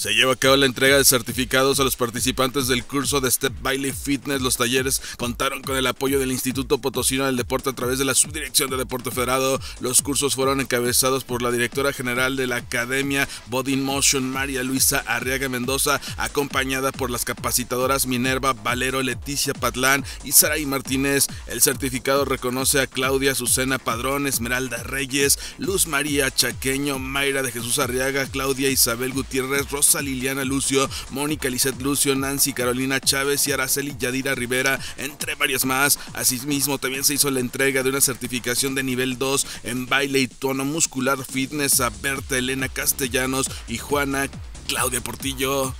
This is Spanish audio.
Se lleva a cabo la entrega de certificados a los participantes del curso de Step Bailey Fitness. Los talleres contaron con el apoyo del Instituto Potosino del Deporte a través de la Subdirección de Deporte Federado. Los cursos fueron encabezados por la directora general de la Academia Body Motion, María Luisa Arriaga Mendoza, acompañada por las capacitadoras Minerva Valero, Leticia Patlán y Saray Martínez. El certificado reconoce a Claudia Susena Padrón, Esmeralda Reyes, Luz María Chaqueño, Mayra de Jesús Arriaga, Claudia Isabel Gutiérrez, Rosa a Liliana Lucio, Mónica Lizeth Lucio, Nancy Carolina Chávez y Araceli Yadira Rivera, entre varias más. Asimismo, también se hizo la entrega de una certificación de nivel 2 en baile y tono muscular fitness a Berta Elena Castellanos y Juana Claudia Portillo.